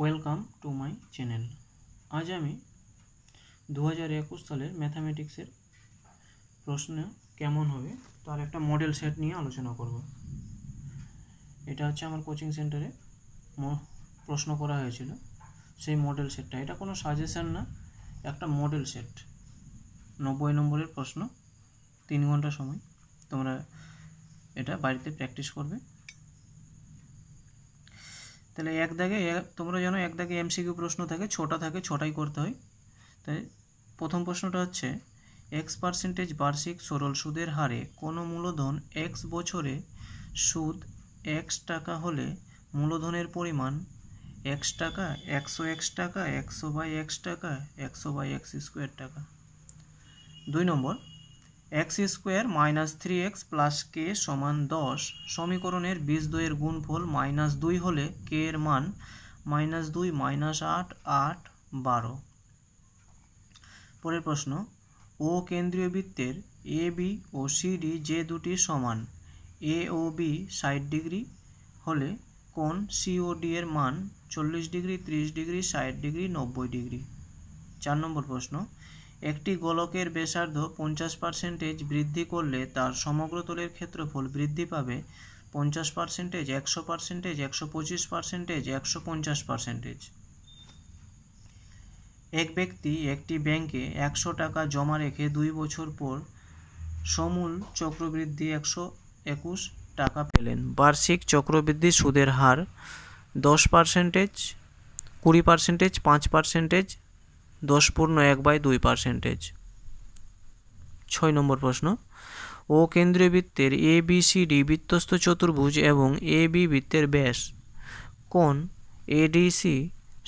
welcome to my channel আজ আমি দু হাজার একুশ সালের ম্যাথামেটিক্সের প্রশ্ন কেমন হবে তার একটা মডেল সেট নিয়ে আলোচনা করব এটা হচ্ছে আমার কোচিং সেন্টারে প্রশ্ন করা হয়েছিল সেই মডেল সেটটা এটা কোনো সাজেশান না একটা মডেল সেট নব্বই নম্বরের প্রশ্ন তিন ঘন্টা সময় তোমরা এটা বাড়িতে প্র্যাকটিস করবে তাহলে এক দাগে তোমরা জানো এক দাগে এমসিকিউ প্রশ্ন থাকে ছটা থাকে ছটাই করতে হয় তাই প্রথম প্রশ্নটা হচ্ছে এক্স পার্সেন্টেজ বার্ষিক সরল সুদের হারে কোনো মূলধন এক্স বছরে সুদ এক্স টাকা হলে মূলধনের পরিমাণ এক্স টাকা একশো এক্স টাকা একশো বাই এক্স টাকা একশো বাই এক্স স্কোয়ার টাকা দুই নম্বর X square minus three X plus K সমান দশ সমীকরণের বীজদ্বয়ের গুণফল মাইনাস দুই হলে কে এর মান মাইনাস দুই মাইনাস আট আট বারো পরের প্রশ্ন ও কেন্দ্রীয় বৃত্তের এ বি ও সি ডি যে দুটি সমান এ ও বি ষাট ডিগ্রি হলে কোন সিওডি এর মান চল্লিশ ডিগ্রি ত্রিশ ডিগ্রি ষাট ডিগ্রি নব্বই ডিগ্রি চার নম্বর প্রশ্ন একটি গোলকের ব্যাসার্ধ পঞ্চাশ পার্সেন্টেজ বৃদ্ধি করলে তার সমগ্র তলের ক্ষেত্রফল বৃদ্ধি পাবে পঞ্চাশ পার্সেন্টেজ একশো পার্সেন্টেজ একশো পঁচিশ পার্সেন্টেজ একশো পঞ্চাশ পার্সেন্টেজ এক ব্যক্তি একটি ব্যাংকে একশো টাকা জমা রেখে দুই বছর পর সমূল চক্রবৃদ্ধি একশো একুশ টাকা পেলেন বার্ষিক চক্রবৃদ্ধি সুদের হার দশ পার্সেন্টেজ কুড়ি পার্সেন্টেজ পাঁচ পার্সেন্টেজ দশ পূর্ণ এক বাই দুই পার্সেন্টেজ ছয় নম্বর প্রশ্ন ও কেন্দ্রীয় বৃত্তের এ বি সি ডি বৃত্তস্থ চতুর্ভুজ এবং এ বি বৃত্তের ব্যাস কোণ এডিসি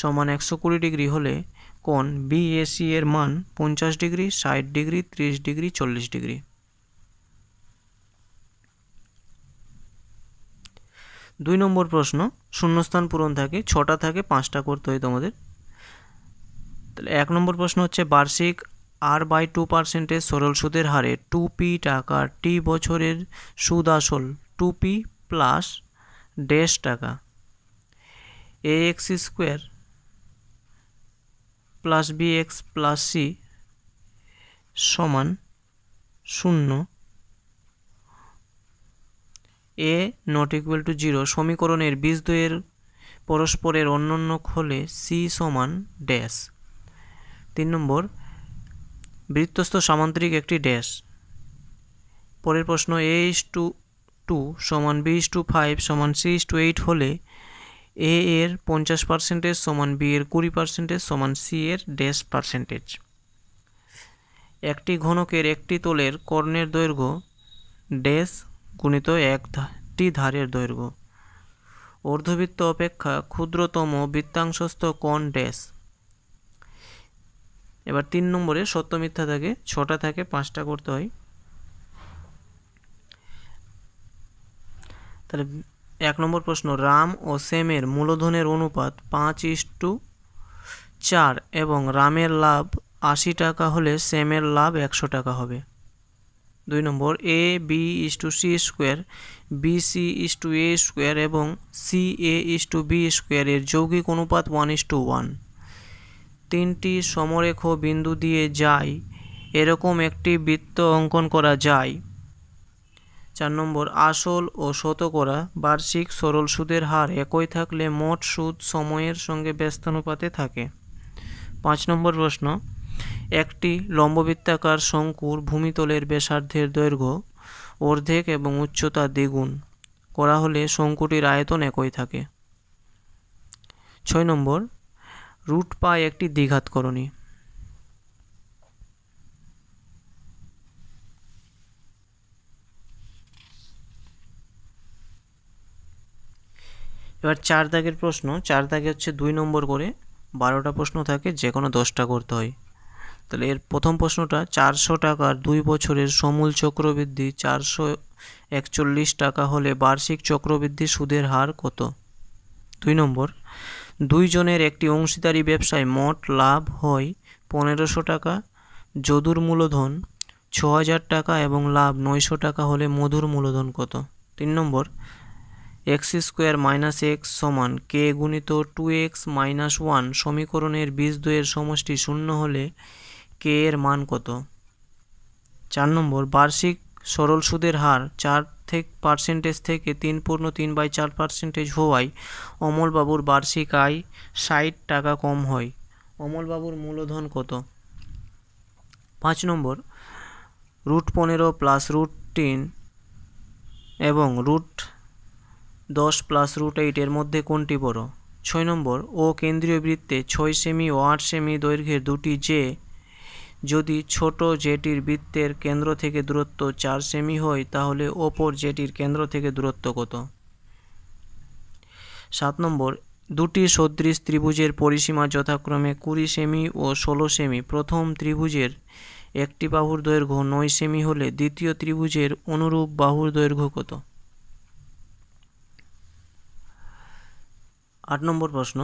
সমান একশো কুড়ি ডিগ্রি হলে কোন বি এ সি এর মান পঞ্চাশ ডিগ্রি ষাট ডিগ্রি ত্রিশ ডিগ্রি চল্লিশ ডিগ্রি দুই নম্বর প্রশ্ন শূন্যস্থান পূরণ থাকে ছটা থাকে পাঁচটা করতে হয় তোমাদের এক নম্বর প্রশ্ন হচ্ছে বার্ষিক আর বাই টু পার্সেন্টের সরল সুদের হারে টু পি টাকা টি বছরের সুদ আসল টু পি প্লাস ডেশ টাকা A X square plus B X plus C সমান শূন্য A not equal to zero সমীকরণের বীজদ্বয়ের পরস্পরের অন্য খোলে সি সমান ড্যাশ তিন নম্বর বৃত্তস্থ সামান্তরিক একটি ড্যাশ পরের প্রশ্ন এ ইস টু টু সমান বি ইস টু ফাইভ সমান সি ইস টু এইট হলে এ এর পঞ্চাশ পার্সেন্টেজ সমান বি এর কুড়ি পার্সেন্টেজ সমান সি এর ড্যাশ পার্সেন্টেজ একটি ঘনকের একটি তোলের কর্ণের দৈর্ঘ্য ড্যাশ গুণিত একটি ধারের দৈর্ঘ্য অর্ধবৃত্ত অপেক্ষা ক্ষুদ্রতম বৃত্তাংশস্থ কোণ ড্যাশ এবার তিন নম্বরে সত্য মিথ্যা থাকে ছটা থাকে পাঁচটা করতে হয় তাহলে এক নম্বর প্রশ্ন রাম ও সেমের মূলধনের অনুপাত পাঁচ ইস টু চার এবং রামের লাভ আশি টাকা হলে সেমের লাভ একশো টাকা হবে দুই নম্বর A B is to C square B C is to A square এবং C A is to B স্কোয়ারের যৌগিক অনুপাত ওয়ান ইস টু ওয়ান তিনটি সমরেখ বিন্দু দিয়ে যায় এরকম একটি বৃত্ত অঙ্কন করা যায় চার নম্বর আসল ও শতকরা বার্ষিক সরল সুদের হার একই থাকলে মোট সুদ সময়ের সঙ্গে ব্যস্তানুপাতে থাকে পাঁচ নম্বর প্রশ্ন একটি লম্ববৃত্তাকার শঙ্কুর ভূমিতলের ব্যাসার্ধের দৈর্ঘ্য অর্ধেক এবং উচ্চতা দ্বিগুণ করা হলে শঙ্কুটির আয়তন একই থাকে ছয় নম্বর রুট পায় একটি দ্বিঘাত করণী এবার চার দাগের প্রশ্ন চার দাগে হচ্ছে দুই নম্বর করে বারোটা প্রশ্ন থাকে যে কোনো দশটা করতে হয় তাহলে এর প্রথম প্রশ্নটা চারশো টাকার দুই বছরের সমূল চক্রবৃদ্ধি চারশো একচল্লিশ টাকা হলে বার্ষিক চক্রবৃদ্ধি সুদের হার কত দুই নম্বর দুইজনের একটি অংশীদারি ব্যবসায় মোট লাভ হয় পনেরোশো টাকা যদুর মূলধন ছ হাজার টাকা এবং লাভ নয়শো টাকা হলে মধুর মূলধন কত তিন নম্বর এক্স স্কোয়ার মাইনাস এক্স সমান কে গুণিত টু এক্স মাইনাস ওয়ান সমীকরণের বীজ দ্বয়ের সমষ্টি শূন্য হলে কে এর মান কত চার নম্বর বার্ষিক সরল সুদের হার চার থেকে পার্সেন্টেজ থেকে তিন পূর্ণ তিন বাই চার পার্সেন্টেজ হওয়ায় অমলবাবুর বার্ষিক আয় ষাট টাকা কম হয় অমলবাবুর মূলধন কত পাঁচ নম্বর রুট পনেরো প্লাস রুট টেন এবং রুট দশ প্লাস রুট এইটের মধ্যে কোনটি বড় ছয় নম্বর ও কেন্দ্রীয় বৃত্তে ছয় সেমি ও আট সেমি দৈর্ঘ্যের দুটি যে যদি ছোট জেটির বৃত্তের কেন্দ্র থেকে দূরত্ব চার সেমি হয় তাহলে ওপর জেটির কেন্দ্র থেকে দূরত্ব কত সাত নম্বর দুটি সদৃশ ত্রিভুজের পরিসীমা যথাক্রমে কুড়ি সেমি ও ষোলো সেমি প্রথম ত্রিভুজের একটি বাহুর দৈর্ঘ্য নয় সেমি হলে দ্বিতীয় ত্রিভুজের অনুরূপ বাহুর দৈর্ঘ্য কত আট নম্বর প্রশ্ন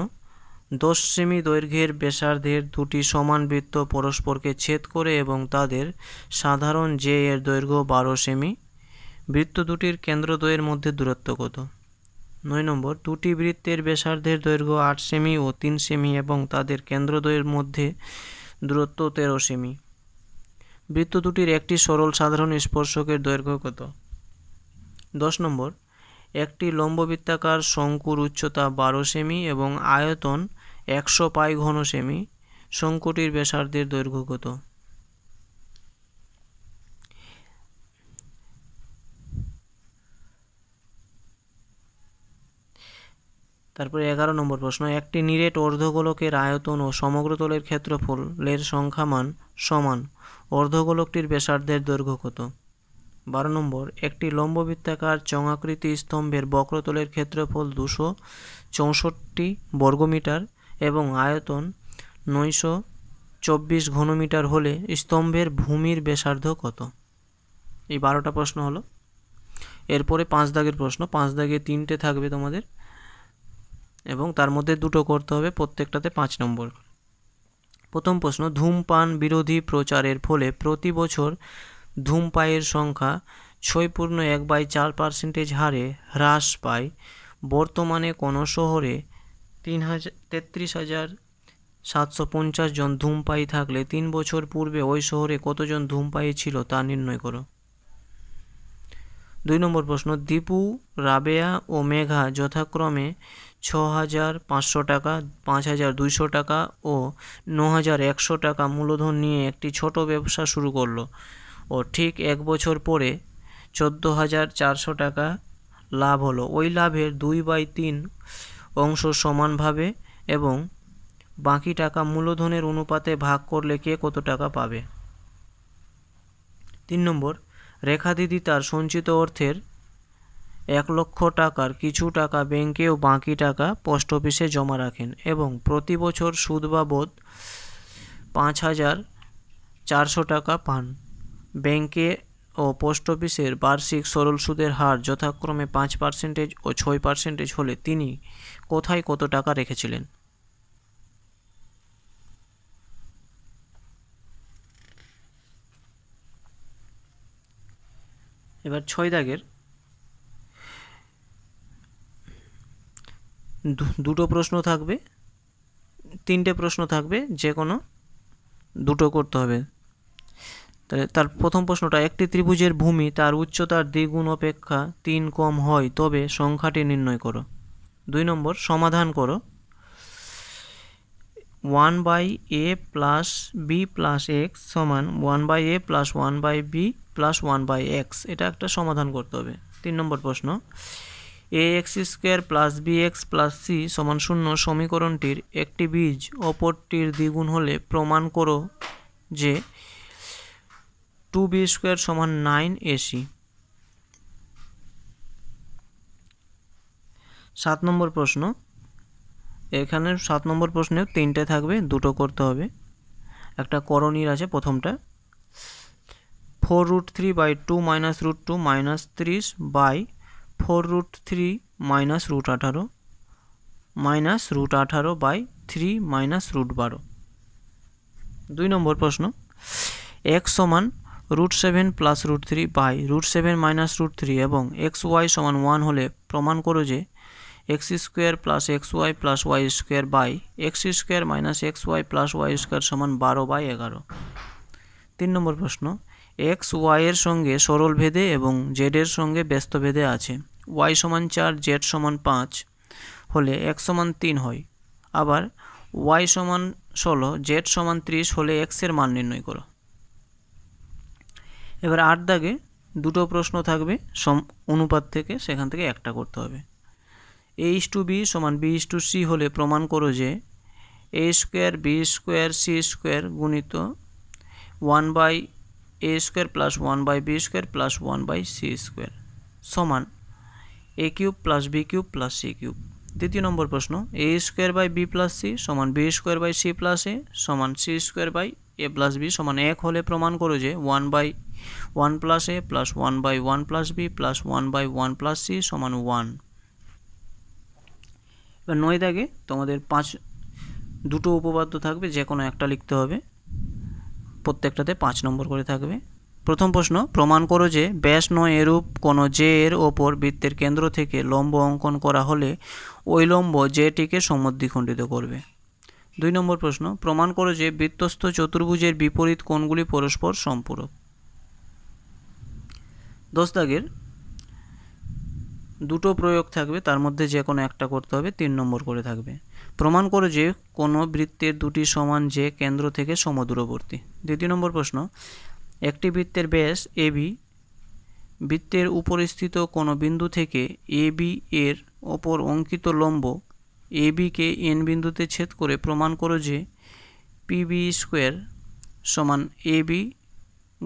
দশ সেমি দৈর্ঘ্যের ব্যাসার্ধের দুটি সমান বৃত্ত পরস্পরকে ছেদ করে এবং তাদের সাধারণ জে এর দৈর্ঘ্য বারো সেমি বৃত্ত দুটির দ্বয়ের মধ্যে দূরত্ব কত নয় নম্বর দুটি বৃত্তের ব্যাসার্ধের দৈর্ঘ্য আট সেমি ও তিন সেমি এবং তাদের কেন্দ্রদ্বয়ের মধ্যে দূরত্ব তেরো সেমি বৃত্ত দুটির একটি সরল সাধারণ স্পর্শকের দৈর্ঘ্য কত দশ নম্বর একটি লম্ববৃত্তাকার শঙ্কুর উচ্চতা বারো সেমি এবং আয়তন একশো পাই ঘন সেমি শঙ্কুটির ব্যাসার্ধের দৈর্ঘ্য কত তারপরে এগারো নম্বর প্রশ্ন একটি নিরেট অর্ধগোলকের আয়তন ও সমগ্রতলের ক্ষেত্রফলের সংখ্যামান সমান অর্ধগোলকটির ব্যাসার্ধের দৈর্ঘ্য কত বারো নম্বর একটি লম্ববৃত্তাকার চঙাকৃতি স্তম্ভের বক্রতলের ক্ষেত্রফল দুশো চৌষট্টি বর্গমিটার এবং আয়তন নয়শো চব্বিশ ঘনমিটার হলে স্তম্ভের ভূমির ব্যাসার্ধ কত এই বারোটা প্রশ্ন হলো এরপরে পাঁচ দাগের প্রশ্ন পাঁচ দাগে তিনটে থাকবে তোমাদের এবং তার মধ্যে দুটো করতে হবে প্রত্যেকটাতে পাঁচ নম্বর প্রথম প্রশ্ন ধূমপান বিরোধী প্রচারের ফলে প্রতি বছর ধূমপায়ের সংখ্যা ছয় পূর্ণ এক বাই চার পার্সেন্টেজ হারে হ্রাস পায় বর্তমানে কোনো শহরে তিন হাজার তেত্রিশ হাজার সাতশো পঞ্চাশ জন ধূমপাই থাকলে তিন বছর পূর্বে ওই শহরে কতজন ধূমপাই ছিল তা নির্ণয় করো দুই নম্বর প্রশ্ন দীপু রাবেয়া ও মেঘা যথাক্রমে ছ হাজার পাঁচশো টাকা পাঁচ হাজার দুইশো টাকা ও ন হাজার একশো টাকা মূলধন নিয়ে একটি ছোট ব্যবসা শুরু করলো ও ঠিক এক বছর পরে চোদ্দ হাজার চারশো টাকা লাভ হলো ওই লাভের দুই বাই তিন অংশ সমানভাবে এবং বাকি টাকা মূলধনের অনুপাতে ভাগ করলে কে কত টাকা পাবে তিন নম্বর রেখা দিদি তার সঞ্চিত অর্থের এক লক্ষ টাকার কিছু টাকা ব্যাংকে ও বাকি টাকা পোস্ট অফিসে জমা রাখেন এবং প্রতি বছর সুদ বাবদ পাঁচ হাজার চারশো টাকা পান ব্যাংকে ও পোস্ট অফিসের বার্ষিক সরল সুদের হার যথাক্রমে পাঁচ পার্সেন্টেজ ও ছয় পার্সেন্টেজ হলে তিনি কোথায় কত টাকা রেখেছিলেন এবার ছয় দাগের দুটো প্রশ্ন থাকবে তিনটে প্রশ্ন থাকবে যে কোনো দুটো করতে হবে তাহলে তার প্রথম প্রশ্নটা একটি ত্রিভুজের ভূমি তার উচ্চতার দ্বিগুণ অপেক্ষা তিন কম হয় তবে সংখ্যাটি নির্ণয় করো দুই নম্বর সমাধান করো one by A plus B plus X সমান one by A plus one by B plus one by X এটা একটা সমাধান করতে হবে তিন নম্বর প্রশ্ন A X square plus B X plus C সমান শূন্য সমীকরণটির একটি বীজ অপরটির দ্বিগুণ হলে প্রমাণ করো যে টু বি স্কোয়ার সমান নাইন এসি সাত নম্বর প্রশ্ন এখানে সাত নম্বর প্রশ্নে তিনটে থাকবে দুটো করতে হবে একটা করণীর আছে প্রথমটা four root three by two minus root two minus ত্রিশ by four root three minus root আঠারো মাইনাস রুট আঠারো বাই থ্রি মাইনাস রুট বারো দুই নম্বর প্রশ্ন এক সমান root seven plus root three by root seven minus root three এবং এক্স ওয়াই সমান ওয়ান হলে প্রমাণ করো যে X square plus X Y plus Y square by X square minus X Y plus Y square সমান বারো by এগারো তিন নম্বর প্রশ্ন এক্স ওয়াইয়ের সঙ্গে সরল ভেদে এবং জেডের সঙ্গে ব্যস্ত ভেদে আছে ওয়াই সমান চার জেড সমান পাঁচ হলে এক্স সমান তিন হয় আবার ওয়াই সমান ষোলো জেড সমান ত্রিশ হলে এক্সের মান নির্ণয় করো এবার আট দাগে দুটো প্রশ্ন থাকবে সম অনুপাত থেকে সেখান থেকে একটা করতে হবে এ ইস টু বি সমান বি ইস টু সি হলে প্রমাণ করো যে A square B square C square গুণিত one by A square plus one by B square plus one by C square সমান A cube plus B cube plus C cube দ্বিতীয় নম্বর প্রশ্ন A square by B plus C সমান B square by C plus A সমান C square by A plus B সমান এক হলে প্রমাণ করো যে one by one plus A plus one by one plus B plus one by one plus C সমান one এবার নয় দাগে তোমাদের পাঁচ দুটো উপপাদ্য থাকবে যে কোনো একটা লিখতে হবে প্রত্যেকটাতে পাঁচ নম্বর করে থাকবে প্রথম প্রশ্ন প্রমাণ করো যে ব্যাস নয় এরূপ কোনো জে এর ওপর বৃত্তের কেন্দ্র থেকে লম্ব অঙ্কন করা হলে ওই লম্ব জেটিকে সমদ্বিখণ্ডিত করবে দুই নম্বর প্রশ্ন প্রমাণ করো যে বৃত্তস্থ চতুর্ভুজের বিপরীত কোণগুলি পরস্পর সম্পূরক দশ দাগের দুটো প্রয়োগ থাকবে তার মধ্যে যে কোনো একটা করতে হবে তিন নম্বর করে থাকবে প্রমাণ করো যে কোনো বৃত্তের দুটি সমান যে কেন্দ্র থেকে সমদূরবর্তী দ্বিতীয় নম্বর প্রশ্ন একটি বৃত্তের ব্যাস এ বি বৃত্তের উপরিস্থিত কোনো বিন্দু থেকে এ বি এর ওপর অঙ্কিত লম্ব এ বিকে এন বিন্দুতে ছেদ করে প্রমাণ করো যে পিবি স্কোয়ার সমান এ বি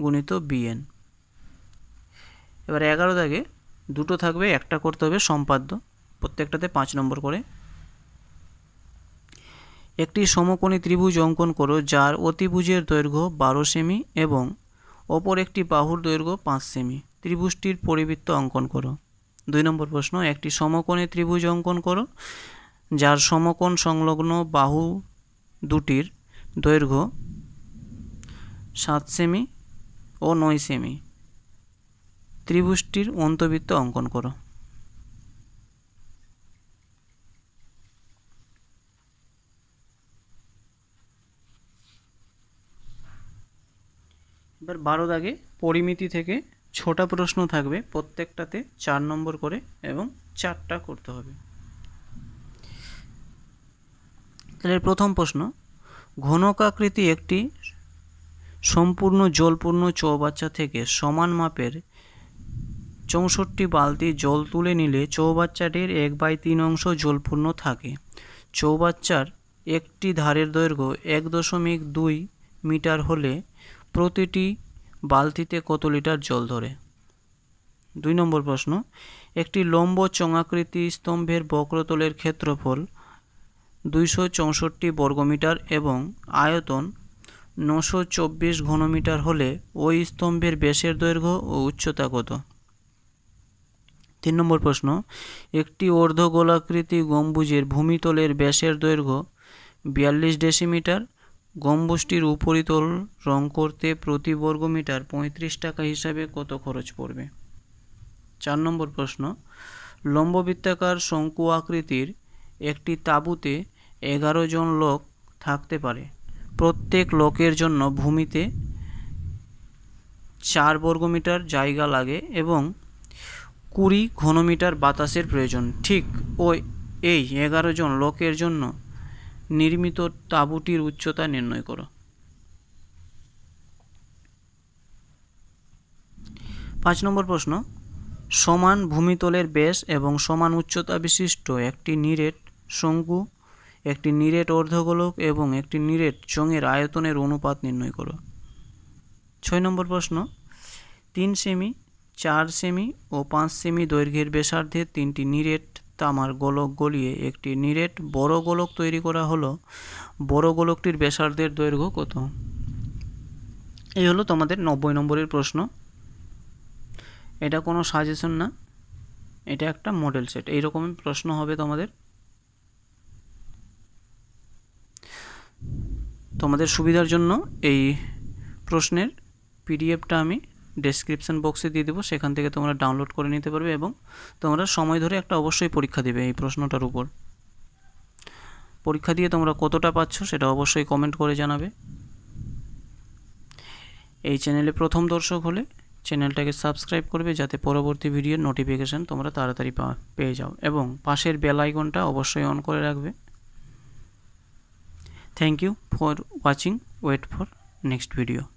গুণিত বিএন এবার এগারো দাগে দুটো থাকবে একটা করতে হবে সম্পাদ্য প্রত্যেকটাতে পাঁচ নম্বর করে একটি সমকোণী ত্রিভুজ অঙ্কন করো যার অতিভুজের দৈর্ঘ্য বারো সেমি এবং অপর একটি বাহুর দৈর্ঘ্য পাঁচ সেমি ত্রিভুজটির পরিবৃত্ত অঙ্কন করো দুই নম্বর প্রশ্ন একটি সমকোণী ত্রিভুজ অঙ্কন করো যার সমকোণ সংলগ্ন বাহু দুটির দৈর্ঘ্য সাত সেমি ও নয় সেমি ত্রিভুষ্টির অন্তবৃত্ত অঙ্কন করো এবার বারো দাগে পরিমিতি থেকে ছোটা প্রশ্ন থাকবে প্রত্যেকটাতে চার নম্বর করে এবং চারটা করতে হবে তাহলে প্রথম প্রশ্ন ঘনকাকৃতি একটি সম্পূর্ণ জলপূর্ণ চৌবাচ্চা থেকে সমান মাপের চৌষট্টি বালতি জল তুলে নিলে চৌবাচ্চাটির এক বাই তিন অংশ জলপূর্ণ থাকে চৌবাচ্চার একটি ধারের দৈর্ঘ্য এক দশমিক দুই মিটার হলে প্রতিটি বালতিতে কত লিটার জল ধরে দুই নম্বর প্রশ্ন একটি লম্ব চঙাকৃতি স্তম্ভের বক্রতলের ক্ষেত্রফল দুইশো চৌষট্টি বর্গমিটার এবং আয়তন নশো চব্বিশ ঘনমিটার হলে ওই স্তম্ভের বেশের দৈর্ঘ্য ও উচ্চতা কত তিন নম্বর প্রশ্ন একটি অর্ধগোলাকৃতি গম্বুজের ভূমিতলের ব্যাসের দৈর্ঘ্য বিয়াল্লিশ ডেসিমিটার গম্বুজটির উপরিতল রং করতে প্রতি বর্গমিটার পঁয়ত্রিশ টাকা হিসাবে কত খরচ পড়বে চার নম্বর প্রশ্ন লম্ববৃত্তাকার শঙ্কু আকৃতির একটি তাঁবুতে এগারো জন লোক থাকতে পারে প্রত্যেক লোকের জন্য ভূমিতে চার বর্গমিটার জায়গা লাগে এবং কুড়ি ঘনমিটার বাতাসের প্রয়োজন ঠিক ওই এই এগারো জন লোকের জন্য নির্মিত তাঁবুটির উচ্চতা নির্ণয় করো পাঁচ নম্বর প্রশ্ন সমান ভূমিতলের বেশ এবং সমান উচ্চতা বিশিষ্ট একটি নিরেট শঙ্কু একটি নিরেট অর্ধগোলক এবং একটি নিরেট চঙের আয়তনের অনুপাত নির্ণয় করো ছয় নম্বর প্রশ্ন তিন সেমি চার সেমি ও পাঁচ সেমি দৈর্ঘ্যের ব্যাসার্ধে তিনটি নিরেট তামার গোলক গলিয়ে একটি নিরেট বড় গোলক তৈরি করা হলো বড় গোলকটির ব্যাসার্ধের দৈর্ঘ্য কত এই হলো তোমাদের নব্বই নম্বরের প্রশ্ন এটা কোনো সাজেশন না এটা একটা মডেল সেট এইরকম প্রশ্ন হবে তোমাদের তোমাদের সুবিধার জন্য এই প্রশ্নের পিডিএফটা আমি ডেসক্রিপশান বক্সে দিয়ে দেবো সেখান থেকে তোমরা ডাউনলোড করে নিতে পারবে এবং তোমরা সময় ধরে একটা অবশ্যই পরীক্ষা দেবে এই প্রশ্নটার উপর পরীক্ষা দিয়ে তোমরা কতটা পাচ্ছ সেটা অবশ্যই কমেন্ট করে জানাবে এই চ্যানেলে প্রথম দর্শক হলে চ্যানেলটাকে সাবস্ক্রাইব করবে যাতে পরবর্তী ভিডিওর নোটিফিকেশান তোমরা তাড়াতাড়ি পেয়ে যাও এবং পাশের বেল আইকনটা অবশ্যই অন করে রাখবে thank you for watching wait for next video